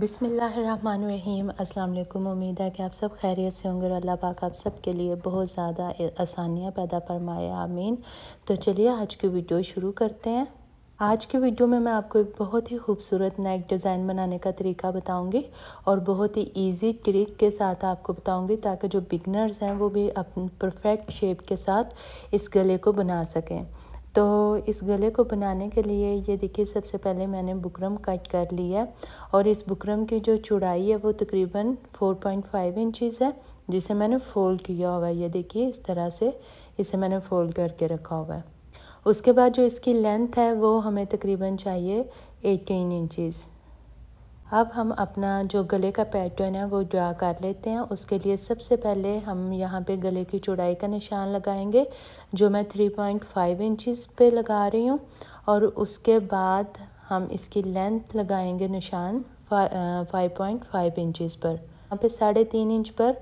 बिसमीम् अल्लाम उम्मीद है कि आप सब खैरियत से होंगे और अल्लाह पाक आप सब के लिए बहुत ज़्यादा आसानियाँ पैदा फरमाए आमीन तो चलिए आज की वीडियो शुरू करते हैं आज की वीडियो में मैं आपको एक बहुत ही खूबसूरत नेक डिज़ाइन बनाने का तरीका बताऊंगी और बहुत ही इजी ट्रिक के साथ आपको बताऊंगी ताकि जो बिगनर्स हैं वो भी अपने परफेक्ट शेप के साथ इस गले को बना सकें तो इस गले को बनाने के लिए ये देखिए सबसे पहले मैंने बुकरम कट कर लिया और इस बुकरम की जो चौड़ाई है वो तकरीबन 4.5 इंचज़ है जिसे मैंने फोल्ड किया हुआ है ये देखिए इस तरह से इसे मैंने फोल्ड करके रखा हुआ है उसके बाद जो इसकी लेंथ है वो हमें तकरीबन चाहिए 18 इंचज़ अब हम अपना जो गले का पैटर्न है वो ड्रा कर लेते हैं उसके लिए सबसे पहले हम यहाँ पे गले की चौड़ाई का निशान लगाएंगे जो मैं 3.5 पॉइंट इंचज़ पे लगा रही हूँ और उसके बाद हम इसकी लेंथ लगाएंगे निशान 5.5 पॉइंट इंचज़ पर यहाँ पे साढ़े तीन इंच पर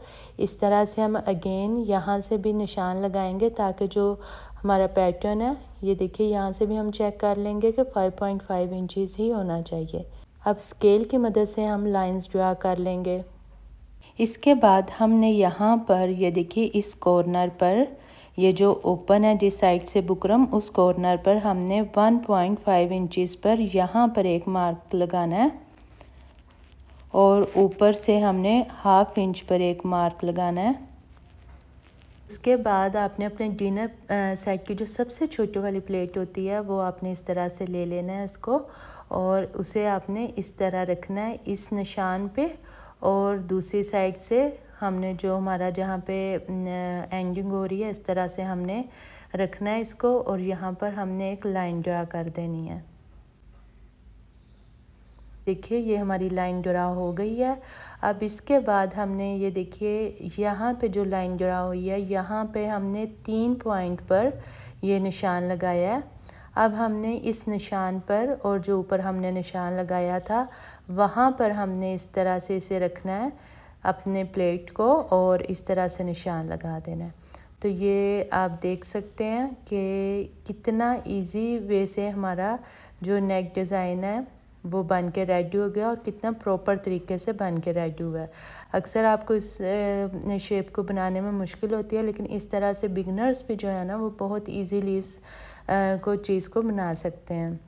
इस तरह से हम अगेन यहाँ से भी निशान लगाएंगे ताकि जो हमारा पैटर्न है ये देखिए यहाँ से भी हम चेक कर लेंगे कि 5.5 पॉइंट ही होना चाहिए अब स्केल की मदद से हम लाइंस ड्रा कर लेंगे इसके बाद हमने यहाँ पर ये देखिए इस कॉर्नर पर ये जो ओपन है जिस साइड से बुकरम उस कॉर्नर पर हमने 1.5 पॉइंट इंचज़ पर यहाँ पर एक मार्क लगाना है और ऊपर से हमने हाफ इंच पर एक मार्क लगाना है उसके बाद आपने अपने डिनर सेट की जो सबसे छोटी वाली प्लेट होती है वो आपने इस तरह से ले लेना है इसको और उसे आपने इस तरह रखना है इस निशान पे और दूसरी साइड से हमने जो हमारा जहाँ पे एंडिंग हो रही है इस तरह से हमने रखना है इसको और यहाँ पर हमने एक लाइन ड्रा कर देनी है देखिए ये हमारी लाइन जुड़ा हो गई है अब इसके बाद हमने ये देखिए यहाँ पे जो लाइन जुड़ा हुई है यहाँ पे हमने तीन पॉइंट पर ये निशान लगाया है अब हमने इस निशान पर और जो ऊपर हमने निशान लगाया था वहाँ पर हमने इस तरह से इसे रखना है अपने प्लेट को और इस तरह से निशान लगा देना है तो ये आप देख सकते हैं कि कितना इजी वे से हमारा जो नेक डिज़ाइन है वो बन के रेडी हो गया और कितना प्रॉपर तरीके से बन के रेडी हुआ है अक्सर आपको इस शेप को बनाने में मुश्किल होती है लेकिन इस तरह से बिगनर्स भी जो है ना वो बहुत इजीली इस को चीज़ को बना सकते हैं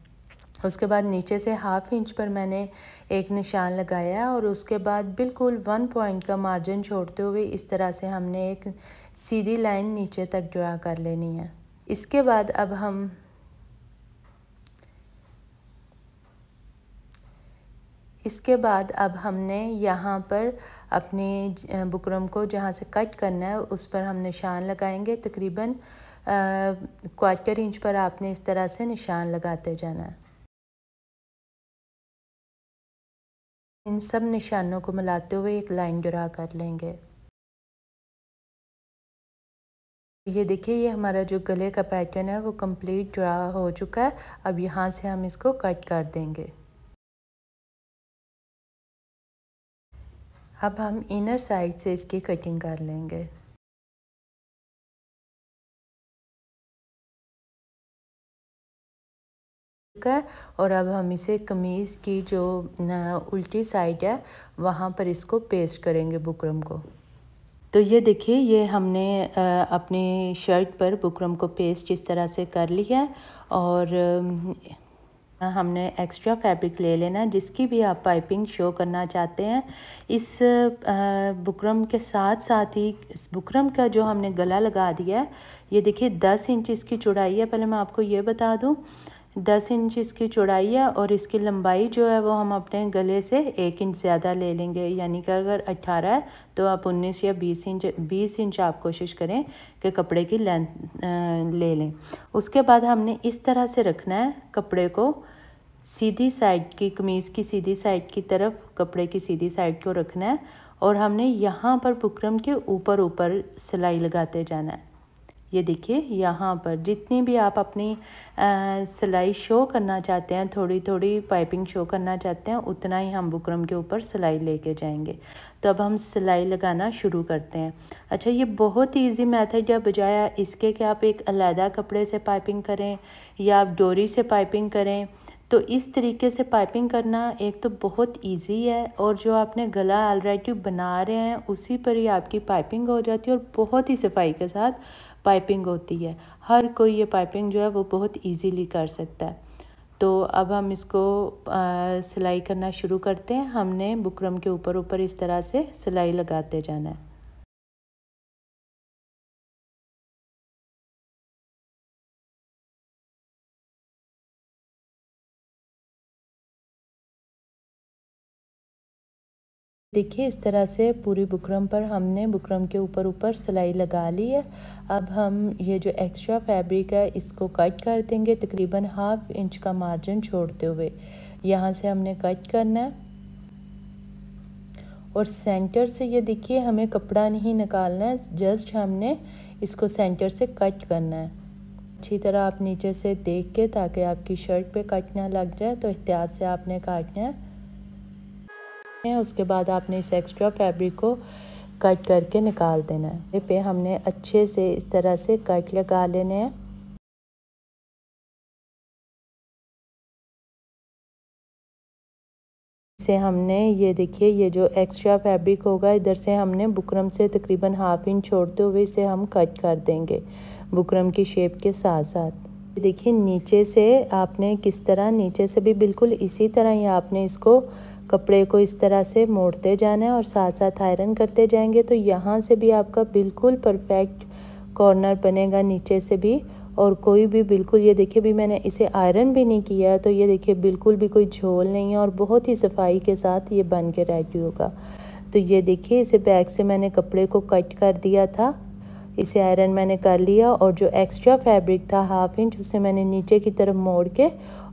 उसके बाद नीचे से हाफ इंच पर मैंने एक निशान लगाया और उसके बाद बिल्कुल वन पॉइंट का मार्जिन छोड़ते हुए इस तरह से हमने एक सीधी लाइन नीचे तक ड्रा कर लेनी है इसके बाद अब हम इसके बाद अब हमने यहाँ पर अपने बुकरम को जहाँ से कट करना है उस पर हम निशान लगाएंगे तकरीबन क्वार्टर इंच पर आपने इस तरह से निशान लगाते जाना है इन सब निशानों को मिलाते हुए एक लाइन ड्रा कर लेंगे ये देखिए ये हमारा जो गले का पैटर्न है वो कंप्लीट ड्रा हो चुका है अब यहाँ से हम इसको कट कर देंगे अब हम इनर साइड से इसकी कटिंग कर लेंगे और अब हम इसे कमीज़ की जो उल्टी साइड है वहाँ पर इसको पेस्ट करेंगे बुकरम को तो ये देखिए ये हमने अपने शर्ट पर बुकरम को पेस्ट इस तरह से कर लिया और हमने एक्स्ट्रा फैब्रिक ले लेना जिसकी भी आप पाइपिंग शो करना चाहते हैं इस बुकरम के साथ साथ ही इस बुकरम का जो हमने गला लगा दिया है ये देखिए दस इंच इसकी चौड़ाई है पहले मैं आपको ये बता दूँ दस इंच इसकी चौड़ाई है और इसकी लंबाई जो है वो हम अपने गले से एक इंच ज़्यादा ले लेंगे यानी कि अगर अट्ठारह है तो आप उन्नीस या बीस इंच बीस इंच आप कोशिश करें कि कपड़े की लेंथ ले लें उसके बाद हमने इस तरह से रखना है कपड़े को सीधी साइड की कमीज़ की सीधी साइड की तरफ कपड़े की सीधी साइड को रखना है और हमने यहाँ पर बुकरम के ऊपर ऊपर सिलाई लगाते जाना है ये देखिए यहाँ पर जितनी भी आप अपनी सिलाई शो करना चाहते हैं थोड़ी थोड़ी पाइपिंग शो करना चाहते हैं उतना ही हम बुकरम के ऊपर सिलाई लेके जाएंगे तो अब हम सिलाई लगाना शुरू करते हैं अच्छा ये बहुत ही ईजी मेथड है बजाय इसके कि आप एक अलहदा कपड़े से पाइपिंग करें या आप डोरी से पाइपिंग करें तो इस तरीके से पाइपिंग करना एक तो बहुत इजी है और जो आपने गला ऑलरेडी बना रहे हैं उसी पर ही आपकी पाइपिंग हो जाती है और बहुत ही सफाई के साथ पाइपिंग होती है हर कोई ये पाइपिंग जो है वो बहुत इजीली कर सकता है तो अब हम इसको सिलाई करना शुरू करते हैं हमने बुकरम के ऊपर ऊपर इस तरह से सिलाई लगाते जाना है देखिए इस तरह से पूरी बुकरम पर हमने बुकरम के ऊपर ऊपर सिलाई लगा ली है अब हम ये जो एक्स्ट्रा फैब्रिक है इसको कट कर देंगे तकरीबन हाफ इंच का मार्जिन छोड़ते हुए यहाँ से हमने कट करना है और सेंटर से ये देखिए हमें कपड़ा नहीं निकालना है जस्ट हमने इसको सेंटर से कट करना है अच्छी तरह आप नीचे से देख के ताकि आपकी शर्ट पे कट ना लग जाए तो एहतियात से आपने काटना है है उसके बाद आपने इस एक्स्ट्रा फैब्रिक को कट करके निकाल देना है पे हमने अच्छे से इस तरह से कट लगा लेने हैं से हमने ये देखिए ये जो एक्स्ट्रा फैब्रिक होगा इधर से हमने बुकरम से तकरीबन हाफ इंच छोड़ते हुए इसे हम कट कर देंगे बुकरम की शेप के साथ साथ देखिए नीचे से आपने किस तरह नीचे से भी बिल्कुल इसी तरह ही आपने इसको कपड़े को इस तरह से मोड़ते जाना है और साथ साथ आयरन करते जाएंगे तो यहाँ से भी आपका बिल्कुल परफेक्ट कॉर्नर बनेगा नीचे से भी और कोई भी बिल्कुल ये देखिए भी मैंने इसे आयरन भी नहीं किया है तो ये देखिए बिल्कुल भी कोई झोल नहीं है और बहुत ही सफाई के साथ ये बन के रेडी होगा तो ये देखिए इसे बैग से मैंने कपड़े को कट कर दिया था इसे आयरन मैंने कर लिया और जो एक्स्ट्रा फैब्रिक था हाफ इंच उसे मैंने नीचे की तरफ मोड़ के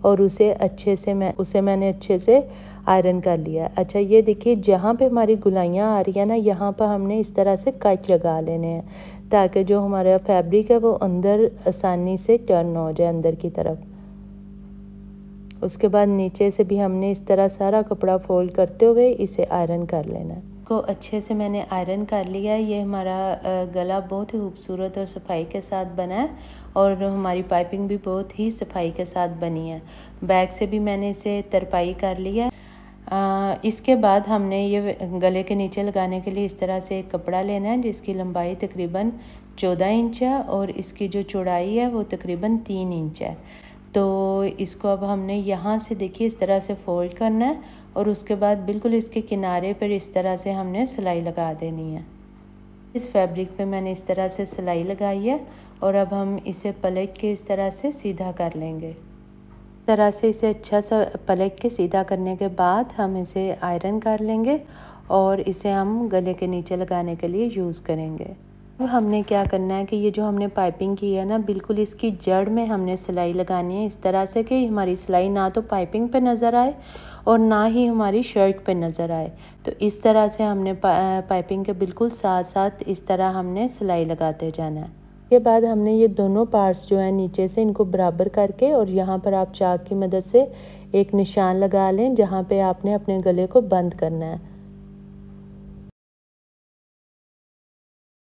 और उसे अच्छे से मैं उसे मैंने अच्छे से आयरन कर लिया अच्छा ये देखिए जहाँ पे हमारी गुलाइयाँ आ रही है ना यहाँ पर हमने इस तरह से कट लगा लेने हैं ताकि जो हमारा फैब्रिक है वो अंदर आसानी से टर्न हो जाए अंदर की तरफ उसके बाद नीचे से भी हमने इस तरह सारा कपड़ा फोल्ड करते हुए इसे आयरन कर लेना है को अच्छे से मैंने आयरन कर लिया है ये हमारा गला बहुत ही खूबसूरत और सफाई के साथ बना है और हमारी पाइपिंग भी बहुत ही सफाई के साथ बनी है बैग से भी मैंने इसे तरपाई कर लिया है आ, इसके बाद हमने ये गले के नीचे लगाने के लिए इस तरह से एक कपड़ा लेना है जिसकी लंबाई तकरीबन चौदह इंच है और इसकी जो चौड़ाई है वो तकरीबन तीन इंच है तो इसको अब हमने यहाँ से देखिए इस तरह से फोल्ड करना है और उसके बाद बिल्कुल इसके किनारे पर इस तरह से हमने सिलाई लगा देनी है इस फैब्रिक पे मैंने इस तरह से सिलाई लगाई है और अब हम इसे पलट के इस तरह से सीधा कर लेंगे तरह से इसे अच्छा सा पलट के सीधा करने के बाद हम इसे आयरन कर लेंगे और इसे हम गले के नीचे लगाने के लिए यूज़ करेंगे अब हमने क्या करना है कि ये जो हमने पाइपिंग की है ना बिल्कुल इसकी जड़ में हमने सिलाई लगानी है इस तरह से कि हमारी सिलाई ना तो पाइपिंग पे नज़र आए और ना ही हमारी शर्ट पे नज़र आए तो इस तरह से हमने पा, पाइपिंग के बिल्कुल साथ साथ इस तरह हमने सिलाई लगाते जाना है के बाद हमने ये दोनों पार्ट्स जो हैं नीचे से इनको बराबर करके और यहाँ पर आप चाक की मदद से एक निशान लगा लें जहाँ पे आपने अपने गले को बंद करना है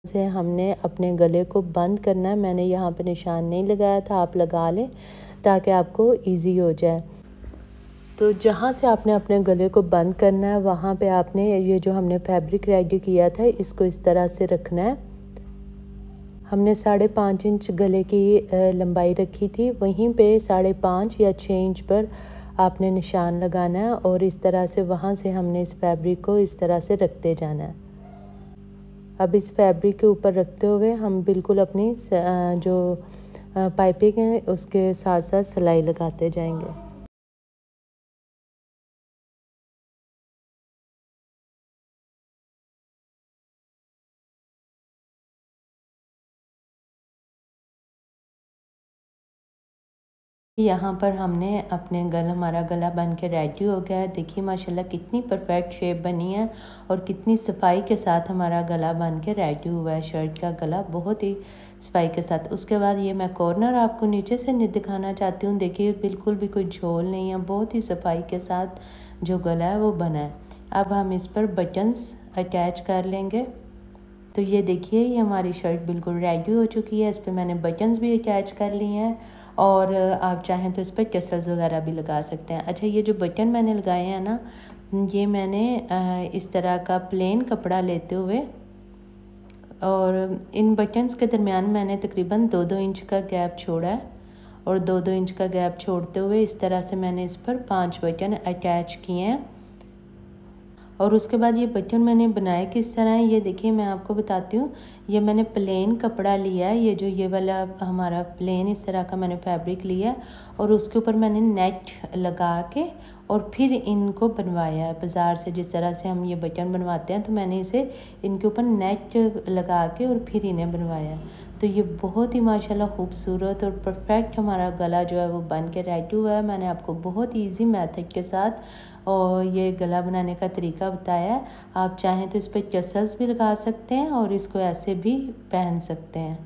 से हमने अपने गले को बंद करना है मैंने यहाँ पे निशान नहीं लगाया था आप लगा लें ताकि आपको इजी हो जाए तो जहाँ से आपने अपने गले को बंद करना है वहाँ पे आपने ये जो हमने फैब्रिक रेडी किया था इसको इस तरह से रखना है हमने साढ़े पाँच इंच गले की लंबाई रखी थी वहीं पे साढ़े पाँच या छः इंच पर आपने निशान लगाना है और इस तरह से वहाँ से हमने इस फैब्रिक को इस तरह से रखते जाना है अब इस फैब्रिक के ऊपर रखते हुए हम बिल्कुल अपनी जो पाइपिंग है उसके साथ साथ सिलाई लगाते जाएंगे यहाँ पर हमने अपने गल हमारा गला बन के रेडी हो गया है देखिए माशाल्लाह कितनी परफेक्ट शेप बनी है और कितनी सफाई के साथ हमारा गला बन के रेडी हुआ है शर्ट का गला बहुत ही सफाई के साथ उसके बाद ये मैं कॉर्नर आपको नीचे से दिखाना चाहती हूँ देखिए बिल्कुल भी कोई झोल नहीं है बहुत ही सफाई के साथ जो गला है वो बना है अब हम इस पर बटन्स अटैच कर लेंगे तो ये देखिए ये हमारी शर्ट बिल्कुल रेडी हो चुकी है इस पर मैंने बटन्स भी अटैच कर लिए हैं और आप चाहें तो इस पर टसल्स वगैरह भी लगा सकते हैं अच्छा ये जो बटन मैंने लगाए हैं ना ये मैंने इस तरह का प्लेन कपड़ा लेते हुए और इन बटन्स के दरमियान मैंने तकरीबन दो दो इंच का गैप छोड़ा है और दो दो इंच का गैप छोड़ते हुए इस तरह से मैंने इस पर पांच बटन अटैच किए हैं और उसके बाद ये बच्चन मैंने बनाया किस तरह है ये देखिए मैं आपको बताती हूँ ये मैंने प्लेन कपड़ा लिया है ये जो ये वाला हमारा प्लेन इस तरह का मैंने फैब्रिक लिया है और उसके ऊपर मैंने नेट लगा के और फिर इनको बनवाया है बाज़ार से जिस तरह से हम ये बटन बनवाते हैं तो मैंने इसे इनके ऊपर नेट लगा के और फिर इन्हें बनवाया तो ये बहुत ही माशाल्लाह खूबसूरत और परफेक्ट हमारा गला जो है वो बन के रेडी हुआ है मैंने आपको बहुत इजी ईजी मेथड के साथ और ये गला बनाने का तरीका बताया है आप चाहें तो इस पर चसल्स भी लगा सकते हैं और इसको ऐसे भी पहन सकते हैं